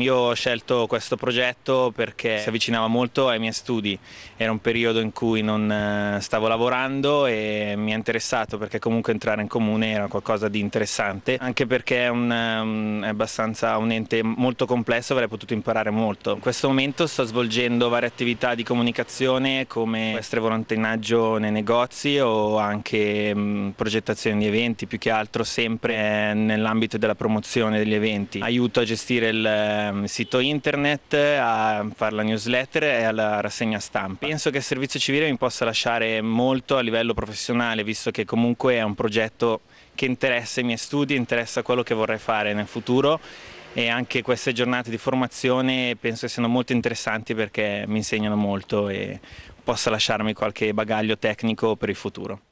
Io ho scelto questo progetto perché si avvicinava molto ai miei studi, era un periodo in cui non eh, stavo lavorando e mi ha interessato perché comunque entrare in comune era qualcosa di interessante, anche perché è, un, ehm, è abbastanza un ente molto complesso, avrei potuto imparare molto. In questo momento sto svolgendo varie attività di comunicazione come estremo volantinaggio nei negozi o anche mm, progettazione di eventi, più che altro sempre eh, nell'ambito della promozione degli eventi. Aiuto a gestire il Ehm, sito internet, a fare la newsletter e alla rassegna stampa. Penso che il servizio civile mi possa lasciare molto a livello professionale, visto che comunque è un progetto che interessa i miei studi, interessa quello che vorrei fare nel futuro e anche queste giornate di formazione penso che siano molto interessanti perché mi insegnano molto e possa lasciarmi qualche bagaglio tecnico per il futuro.